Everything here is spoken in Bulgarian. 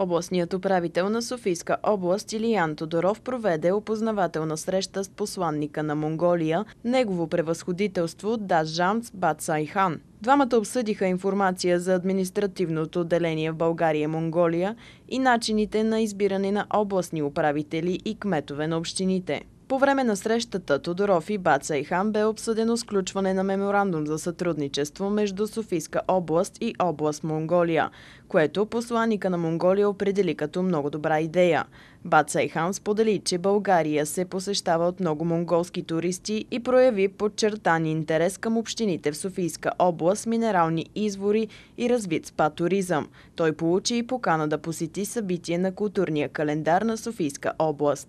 Областният управител на Софийска област Илиян Тодоров проведе опознавателна среща с посланника на Монголия, негово превъзходителство Дажанц Бацайхан. Двамата обсъдиха информация за административното отделение в България Монголия и начините на избиране на областни управители и кметове на общините. По време на срещата Тодоров и Баца и Хан бе обсъдено сключване на меморандум за сътрудничество между Софийска област и област Монголия, което посланика на Монголия определи като много добра идея. Баца и Хан сподели, че България се посещава от много монголски туристи и прояви подчертан интерес към общините в Софийска област, минерални извори и развит спа туризъм. Той получи и покана да посети събитие на културния календар на Софийска област.